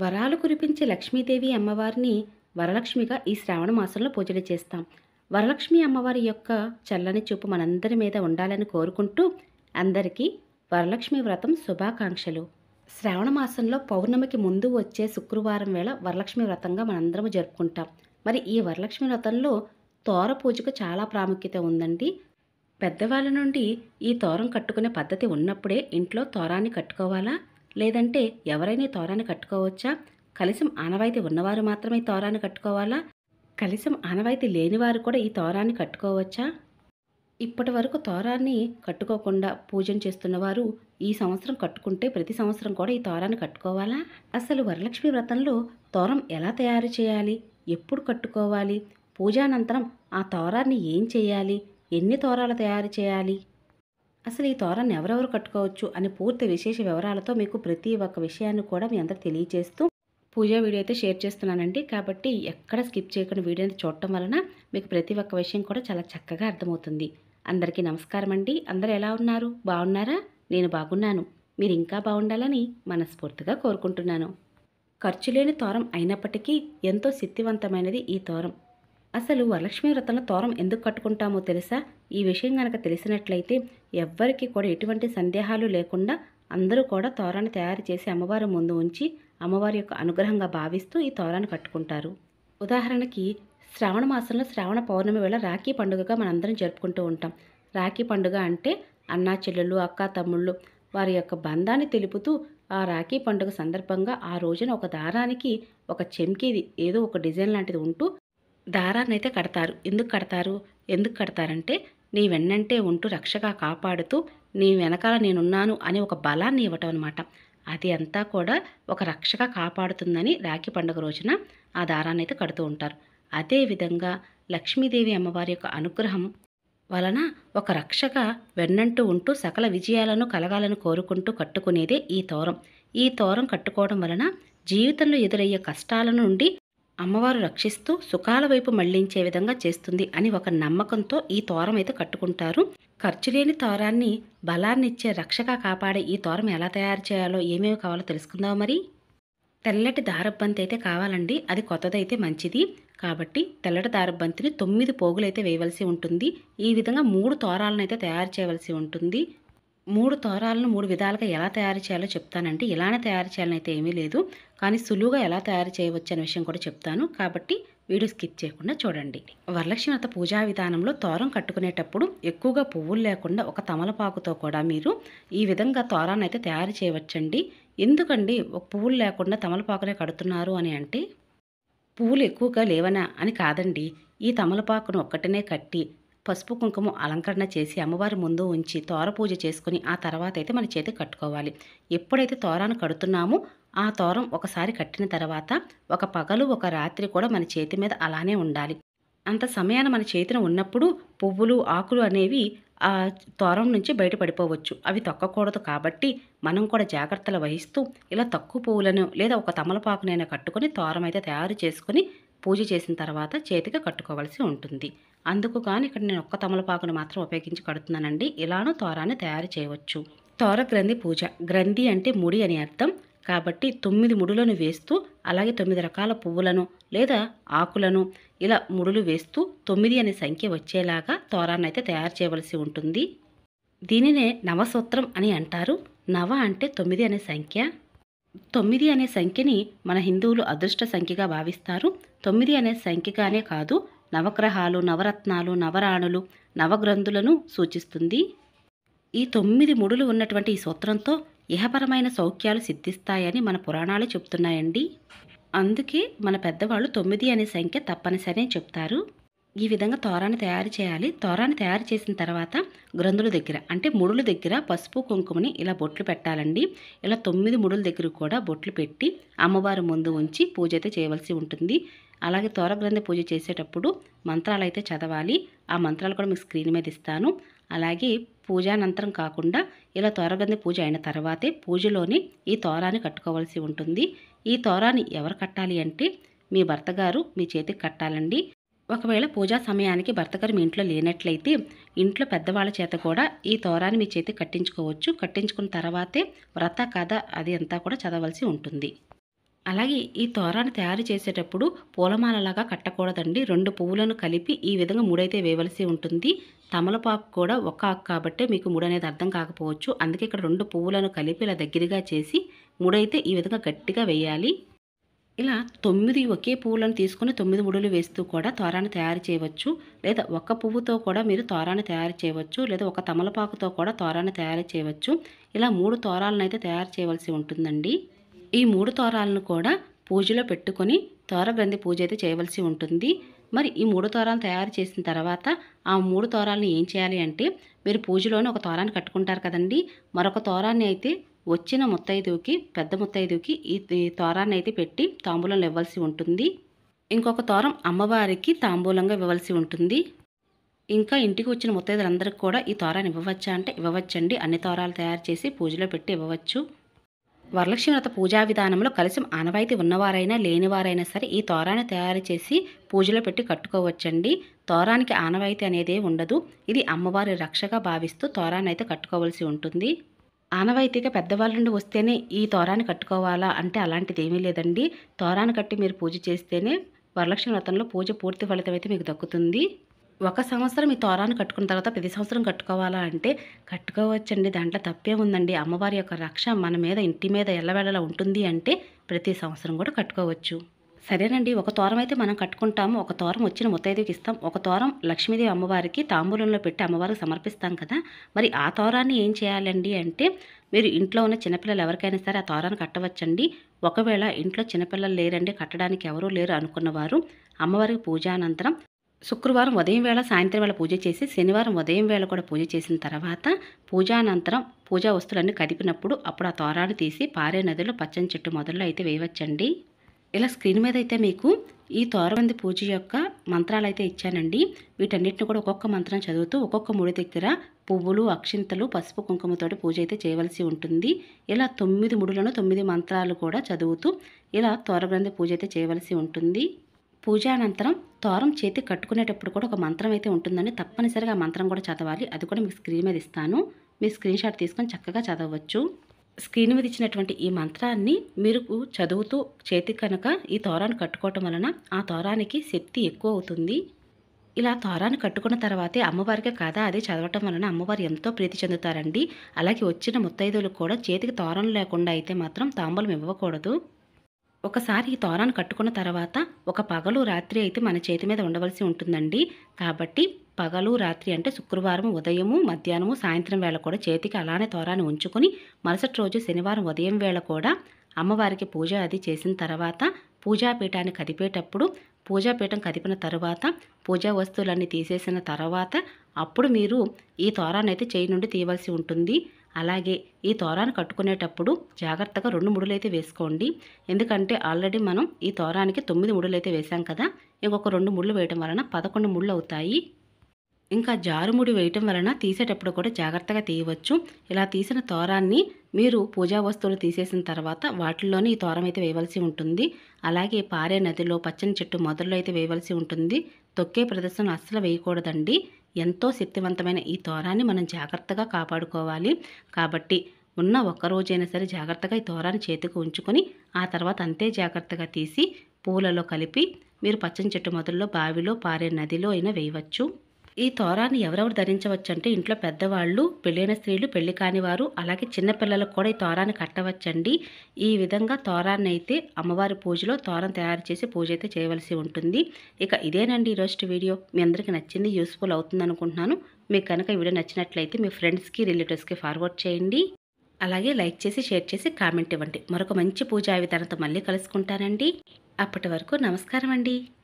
వరాలు కురిపించే లక్ష్మీదేవి అమ్మవారిని వరలక్ష్మిగా ఈ శ్రావణ మాసంలో పూజలు చేస్తాం వరలక్ష్మి అమ్మవారి యొక్క చల్లని చూపు మనందరి మీద ఉండాలని కోరుకుంటూ అందరికీ వరలక్ష్మి వ్రతం శుభాకాంక్షలు శ్రావణ మాసంలో పౌర్ణమికి ముందు వచ్చే శుక్రవారం వేళ వరలక్ష్మి వ్రతంగా మనందరము జరుపుకుంటాం మరి ఈ వరలక్ష్మి వ్రతంలో తోర పూజకు చాలా ప్రాముఖ్యత ఉందండి పెద్దవాళ్ళ నుండి ఈ తోరం కట్టుకునే పద్ధతి ఉన్నప్పుడే ఇంట్లో తోరాన్ని కట్టుకోవాలా లేదంటే ఎవరైనా తోరాన్ని కట్టుకోవచ్చా కలిసం ఆనవాయితీ ఉన్నవారు మాత్రమే తోరాన్ని కట్టుకోవాలా కలిసం ఆనవాయితీ లేనివారు కూడా ఈ తోరాన్ని కట్టుకోవచ్చా ఇప్పటి వరకు తోరాన్ని కట్టుకోకుండా పూజన చేస్తున్నవారు ఈ సంవత్సరం కట్టుకుంటే ప్రతి సంవత్సరం కూడా ఈ తోరాన్ని కట్టుకోవాలా అసలు వరలక్ష్మి వ్రతంలో తోరం ఎలా తయారు చేయాలి ఎప్పుడు కట్టుకోవాలి పూజానంతరం ఆ తోరాన్ని ఏం చేయాలి ఎన్ని తోరాలు తయారు చేయాలి అసలు ఈ తోరణ్ ఎవరెవరు కట్టుకోవచ్చు అని పూర్తి విశేష వివరాలతో మీకు ప్రతి ఒక్క విషయాన్ని కూడా మీ అందరు తెలియజేస్తూ పూజా వీడియో అయితే షేర్ చేస్తున్నానండి కాబట్టి ఎక్కడ స్కిప్ చేయకుండా వీడియోని చూడటం వలన మీకు ప్రతి ఒక్క విషయం కూడా చాలా చక్కగా అర్థమవుతుంది అందరికీ నమస్కారం అండి అందరు ఎలా ఉన్నారు బాగున్నారా నేను బాగున్నాను మీరు ఇంకా బాగుండాలని మనస్ఫూర్తిగా కోరుకుంటున్నాను ఖర్చు లేని తోరం అయినప్పటికీ ఎంతో శక్తివంతమైనది ఈ తోరం అసలు వరలక్ష్మి వ్రతంలో తోరం ఎందుకు కట్టుకుంటామో తెలుసా ఈ విషయం కనుక తెలిసినట్లయితే ఎవ్వరికీ కూడా ఎటువంటి సందేహాలు లేకుండా అందరూ కూడా తోరాన్ని తయారు చేసి అమ్మవారి ముందు ఉంచి అమ్మవారి యొక్క అనుగ్రహంగా భావిస్తూ ఈ తోరాన్ని కట్టుకుంటారు ఉదాహరణకి శ్రావణ మాసంలో శ్రావణ పౌర్ణమి వేళ రాఖీ పండుగగా మనందరం జరుపుకుంటూ ఉంటాం రాఖీ పండుగ అంటే అన్నా చెల్లెళ్ళు అక్క తమ్ముళ్ళు వారి యొక్క బంధాన్ని తెలుపుతూ ఆ రాఖీ పండుగ సందర్భంగా ఆ రోజున ఒక దారానికి ఒక చెంకీది ఏదో ఒక డిజైన్ లాంటిది ఉంటూ దారాన్ని అయితే కడతారు ఎందుకు కడతారు ఎందుకు కడతారంటే నీ వెన్నంటే ఉంటూ రక్షగా కాపాడుతూ నీ వెనకాల నేనున్నాను అని ఒక బలాన్ని ఇవ్వటం అనమాట అది అంతా కూడా ఒక రక్షగా కాపాడుతుందని రాఖీ పండుగ రోజున ఆ దారాన్ని అయితే కడుతూ ఉంటారు అదేవిధంగా లక్ష్మీదేవి అమ్మవారి యొక్క అనుగ్రహం వలన ఒక రక్షగా వెన్నంటూ ఉంటూ సకల విజయాలను కలగాలను కోరుకుంటూ కట్టుకునేదే ఈ తోరం ఈ తోరం కట్టుకోవడం వలన జీవితంలో ఎదురయ్యే కష్టాల నుండి అమ్మవారు రక్షిస్తూ సుఖాల వైపు మళ్లించే విధంగా చేస్తుంది అని ఒక నమ్మకంతో ఈ తోరం అయితే కట్టుకుంటారు ఖర్చు లేని తోరాన్ని బలాన్నిచ్చే రక్షగా కాపాడే ఈ తోరం ఎలా తయారు చేయాలో ఏమేమి కావాలో తెలుసుకుందాం మరి తెల్లటి దారబ్బంతి అయితే కావాలండి అది కొత్తదైతే మంచిది కాబట్టి తెల్లటి దారబ్బంతిని తొమ్మిది పోగులైతే వేయవలసి ఉంటుంది ఈ విధంగా మూడు తోరాలను అయితే తయారు చేయవలసి ఉంటుంది మూడు తోరాలను మూడు విధాలుగా ఎలా తయారు చేయాలో చెప్తానంటే ఇలానే తయారు చేయాలని అయితే ఏమీ లేదు కానీ సులువుగా ఎలా తయారు చేయవచ్చు అనే విషయం కూడా చెప్తాను కాబట్టి వీడియో స్కిప్ చేయకుండా చూడండి వరలక్ష్మి వ్రత పూజా విధానంలో తోరం కట్టుకునేటప్పుడు ఎక్కువగా పువ్వులు లేకుండా ఒక తమలపాకుతో కూడా మీరు ఈ విధంగా తోరాన్ని అయితే తయారు చేయవచ్చండి ఎందుకండి ఒక పువ్వులు లేకుండా తమలపాకునే కడుతున్నారు అని అంటే పువ్వులు ఎక్కువగా లేవనా అని కాదండి ఈ తమలపాకును ఒక్కటనే కట్టి పసుపు కుంకుమ అలంకరణ చేసి అమ్మవారి ముందు ఉంచి తోర పూజ చేసుకుని ఆ తర్వాత అయితే మన చేతి కట్టుకోవాలి ఎప్పుడైతే తోరాను కడుతున్నామో ఆ తోరం ఒకసారి కట్టిన తర్వాత ఒక పగలు ఒక రాత్రి కూడా మన చేతి మీద అలానే ఉండాలి అంత సమయాన మన చేతిన ఉన్నప్పుడు పువ్వులు ఆకులు అనేవి ఆ తోరం నుంచి బయటపడిపోవచ్చు అవి తొక్కకూడదు కాబట్టి మనం కూడా జాగ్రత్తలు వహిస్తూ ఇలా తక్కువ పువ్వులను లేదా ఒక తమలపాకునైనా కట్టుకొని తోరం అయితే తయారు చేసుకుని పూజ చేసిన తర్వాత చేతికి కట్టుకోవాల్సి ఉంటుంది అందుకు కానీ ఇక్కడ నేను ఒక్క తమలపాకును మాత్రం ఉపయోగించి కడుతున్నానండి ఇలానూ తోరాన్ని తయారు చేయవచ్చు తోర గ్రంథి పూజ గ్రంథి అంటే ముడి అని అర్థం కాబట్టి తొమ్మిది ముడులను వేస్తూ అలాగే తొమ్మిది రకాల పువ్వులను లేదా ఆకులను ఇలా ముడులు వేస్తూ తొమ్మిది అనే సంఖ్య వచ్చేలాగా తోరాన్ని అయితే తయారు చేయవలసి ఉంటుంది దీనినే నవసూత్రం అని అంటారు నవ అంటే తొమ్మిది అనే సంఖ్య తొమ్మిది అనే సంఖ్యని మన హిందువులు అదృష్ట సంఖ్యగా భావిస్తారు తొమ్మిది అనే సంఖ్యగానే కాదు నవగ్రహాలు నవరత్నాలు నవరాణులు నవగ్రంథులను సూచిస్తుంది ఈ తొమ్మిది ముడులు ఉన్నటువంటి ఈ సూత్రంతో ఇహపరమైన సౌఖ్యాలు సిద్ధిస్తాయని మన పురాణాలు చెప్తున్నాయండి అందుకే మన పెద్దవాళ్ళు తొమ్మిది అనే సంఖ్య తప్పనిసరి చెప్తారు ఈ విధంగా తోరాన్ని తయారు చేయాలి తోరాన్ని తయారు చేసిన తర్వాత గ్రంథుల దగ్గర అంటే ముడుల దగ్గర పసుపు కుంకుమని ఇలా బొట్లు పెట్టాలండి ఇలా తొమ్మిది ముడుల దగ్గర కూడా బొట్లు పెట్టి అమ్మవారి ముందు ఉంచి పూజ అయితే చేయవలసి ఉంటుంది అలాగే తోరగ్రంథ పూజ చేసేటప్పుడు మంత్రాలు అయితే చదవాలి ఆ మంత్రాలు కూడా మీకు స్క్రీన్ మీద ఇస్తాను అలాగే పూజానంతరం కాకుండా ఇలా తోరగంది పూజ అయిన తర్వాతే పూజలోని ఈ తోరాన్ని కట్టుకోవాల్సి ఉంటుంది ఈ తోరాన్ని ఎవరు కట్టాలి అంటే మీ భర్త గారు మీ చేతికి కట్టాలండి ఒకవేళ పూజా సమయానికి భర్త గారు మీ ఇంట్లో లేనట్లయితే ఇంట్లో పెద్దవాళ్ళ చేత కూడా ఈ తోరాన్ని మీ చేతికి కట్టించుకోవచ్చు కట్టించుకున్న తర్వాతే వ్రత కథ అది అంతా కూడా చదవలసి ఉంటుంది అలాగే ఈ తోరాన్ని తయారు చేసేటప్పుడు పూలమాలలాగా కట్టకూడదండి రెండు పువ్వులను కలిపి ఈ విధంగా మూడైతే వేయవలసి ఉంటుంది తమలపాకు కూడా ఒక ఆకు కాబట్టి మీకు మూడు అనేది అర్థం కాకపోవచ్చు అందుకే ఇక్కడ రెండు పువ్వులను కలిపి ఇలా దగ్గరగా చేసి మూడైతే ఈ విధంగా గట్టిగా వేయాలి ఇలా తొమ్మిది ఒకే పువ్వులను తీసుకుని తొమ్మిది ముడులు వేస్తూ కూడా తోరాన్ని తయారు చేయవచ్చు లేదా ఒక పువ్వుతో కూడా మీరు తోరాన్ని తయారు చేయవచ్చు లేదా ఒక తమలపాకుతో కూడా తోరాన్ని తయారు చేయవచ్చు ఇలా మూడు తోరాలను అయితే తయారు చేయవలసి ఉంటుందండి ఈ మూడు తోరాలను కూడా పూజలో పెట్టుకొని తోరబంది పూజ అయితే చేయవలసి ఉంటుంది మరి ఈ మూడు తోరాలను తయారు చేసిన తర్వాత ఆ మూడు తోరాలను ఏం చేయాలి అంటే మీరు పూజలోనే ఒక తోరాన్ని కట్టుకుంటారు కదండి మరొక తోరాన్ని అయితే వచ్చిన ముత్తైదుకి పెద్ద ముత్తైదుకి ఈ తోరాన్ని అయితే పెట్టి తాంబూలంలో ఇవ్వాల్సి ఉంటుంది ఇంకొక తోరం అమ్మవారికి తాంబూలంగా ఇవ్వవలసి ఉంటుంది ఇంకా ఇంటికి వచ్చిన ముత్తైదులందరికీ కూడా ఈ తోరాన్ని ఇవ్వవచ్చా అంటే ఇవ్వవచ్చండి అన్ని తోరాలు తయారు చేసి పూజలో పెట్టి ఇవ్వవచ్చు వరలక్ష్మి వ్రత పూజా విధానంలో కలిసి ఆనవాయితీ ఉన్నవారైనా లేనివారైనా సరే ఈ తోరాన్ని తయారు చేసి పూజలో పెట్టి కట్టుకోవచ్చండి తోరానికి ఆనవాయితీ అనేది ఉండదు ఇది అమ్మవారి రక్షగా భావిస్తూ తోరాన్ని అయితే కట్టుకోవాల్సి ఉంటుంది ఆనవాయితీగా పెద్దవాళ్ళ నుండి వస్తేనే ఈ తోరాన్ని కట్టుకోవాలా అంటే అలాంటిది ఏమీ లేదండి తోరాన్ని కట్టి మీరు పూజ చేస్తేనే వరలక్ష్మి వ్రతంలో పూజ పూర్తి ఫలితం అయితే మీకు దక్కుతుంది ఒక సంవత్సరం ఈ తోరాన్ని కట్టుకున్న తర్వాత ప్రతి సంవత్సరం కట్టుకోవాలా అంటే కట్టుకోవచ్చండి దాంట్లో తప్పే ఉందండి అమ్మవారి యొక్క రక్ష మన మీద ఇంటి మీద ఎల్లవేళలా ఉంటుంది అంటే ప్రతి సంవత్సరం కూడా కట్టుకోవచ్చు సరేనండి ఒక తోరం అయితే మనం కట్టుకుంటాము ఒక తోరం వచ్చిన ముత్తైదేవికి ఇస్తాం ఒక తోరం లక్ష్మీదేవి అమ్మవారికి తాంబూలంలో పెట్టి అమ్మవారికి సమర్పిస్తాం కదా మరి ఆ తోరాన్ని ఏం చేయాలండి అంటే మీరు ఇంట్లో ఉన్న చిన్నపిల్లలు ఎవరికైనా సరే ఆ తోరాన్ని కట్టవచ్చండి ఒకవేళ ఇంట్లో చిన్నపిల్లలు లేరండి కట్టడానికి ఎవరూ లేరు అనుకున్నవారు అమ్మవారికి పూజ అనంతరం శుక్రవారం ఉదయం వేళ సాయంత్రం వేళ పూజ చేసి శనివారం ఉదయం వేళ కూడా పూజ చేసిన తర్వాత పూజానంతరం పూజా వస్తువులన్నీ కదిపినప్పుడు అప్పుడు ఆ తోరాన్ని తీసి పారే నదిలో పచ్చని చెట్టు మొదల్లో అయితే వేయవచ్చండి ఇలా స్క్రీన్ మీద అయితే మీకు ఈ తోరబంది పూజ యొక్క మంత్రాలు అయితే ఇచ్చానండి వీటన్నిటిని కూడా ఒక్కొక్క మంత్రం చదువుతూ ఒక్కొక్క ముడి దగ్గర పువ్వులు అక్షింతలు పసుపు కుంకుమతోటి పూజ అయితే చేయవలసి ఉంటుంది ఇలా తొమ్మిది ముడులను తొమ్మిది మంత్రాలు కూడా చదువుతూ ఇలా తోరగ్రంథి పూజ అయితే చేయవలసి ఉంటుంది పూజానంతరం తోరం చేతి కట్టుకునేటప్పుడు కూడా ఒక మంత్రం అయితే ఉంటుందండి తప్పనిసరిగా ఆ మంత్రం కూడా చదవాలి అది కూడా మీకు స్క్రీన్ మీద ఇస్తాను మీరు స్క్రీన్ షాట్ తీసుకొని చక్కగా చదవచ్చు స్క్రీన్ మీద ఇచ్చినటువంటి ఈ మంత్రాన్ని మీరు చదువుతూ చేతి కనుక ఈ తోరాన్ని కట్టుకోవటం వలన ఆ తోరానికి శక్తి ఎక్కువ అవుతుంది ఇలా తోరాన్ని కట్టుకున్న తర్వాతే అమ్మవారికి కాదా అది చదవటం వలన అమ్మవారు ఎంతో ప్రీతి చెందుతారండి అలాగే వచ్చిన ముత్తైదులు కూడా చేతికి తోరణ లేకుండా అయితే మాత్రం తాంబూలం ఇవ్వకూడదు ఒకసారి ఈ తోరాను కట్టుకున్న తర్వాత ఒక పగలు రాత్రి అయితే మన చేతి మీద ఉండవలసి ఉంటుందండి కాబట్టి పగలు రాత్రి అంటే శుక్రవారం ఉదయము మధ్యాహ్నము సాయంత్రం వేళ కూడా చేతికి అలానే తోరాన్ని ఉంచుకుని మరుసటి రోజు శనివారం ఉదయం వేళ కూడా అమ్మవారికి పూజ అది చేసిన తర్వాత పూజాపీఠాన్ని కదిపేటప్పుడు పూజాపీఠం కదిపిన తర్వాత పూజా వస్తువులన్నీ తీసేసిన తర్వాత అప్పుడు మీరు ఈ తోరాన్ని అయితే చేయి నుండి తీయవలసి ఉంటుంది అలాగే ఈ తోరాన్ని కట్టుకునేటప్పుడు జాగ్రత్తగా రెండు ముడులైతే వేసుకోండి ఎందుకంటే ఆల్రెడీ మనం ఈ తోరానికి తొమ్మిది ముడులైతే వేసాం కదా ఇంకొక రెండు ముళ్ళు వేయడం వలన పదకొండు ముళ్ళు అవుతాయి ఇంకా జారుముడి వేయటం వలన తీసేటప్పుడు కూడా జాగ్రత్తగా తీయవచ్చు ఇలా తీసిన తోరాన్ని మీరు పూజా వస్తువులు తీసేసిన తర్వాత వాటిల్లోనే ఈ తోరం అయితే వేయవలసి ఉంటుంది అలాగే పారే నదిలో పచ్చని చెట్టు మొదల్లో అయితే వేయవలసి ఉంటుంది తొక్కే ప్రదర్శన అస్సలు వేయకూడదండి ఎంతో శక్తివంతమైన ఈ తోరాన్ని మనం జాగ్రత్తగా కాపాడుకోవాలి కాబట్టి ఉన్న ఒక్కరోజైనా సరే జాగ్రత్తగా ఈ తోరాన్ని చేతికి ఉంచుకొని ఆ తర్వాత అంతే జాగ్రత్తగా తీసి పూలలో కలిపి మీరు పచ్చని చెట్టు మొదల్లో బావిలో పారే నదిలో అయినా వేయవచ్చు ఈ తోరాన్ని ఎవరెవరు ధరించవచ్చంటే ఇంట్లో పెద్దవాళ్ళు పెళ్ళైన స్త్రీలు పెళ్లి కాని వారు అలాగే చిన్నపిల్లలకు కూడా ఈ తోరాన్ని కట్టవచ్చండి ఈ విధంగా తోరాన్ని అయితే అమ్మవారి పూజలో తోరం తయారు చేసి పూజ అయితే చేయవలసి ఉంటుంది ఇక ఇదేనండి ఈరోజు వీడియో మీ అందరికీ నచ్చింది యూస్ఫుల్ అవుతుంది అనుకుంటున్నాను మీకు కనుక ఈ వీడియో నచ్చినట్లయితే మీ ఫ్రెండ్స్కి రిలేటివ్స్కి ఫార్వర్డ్ చేయండి అలాగే లైక్ చేసి షేర్ చేసి కామెంట్ ఇవ్వండి మరొక మంచి పూజా విధానంతో మళ్ళీ కలుసుకుంటానండి అప్పటి వరకు నమస్కారం అండి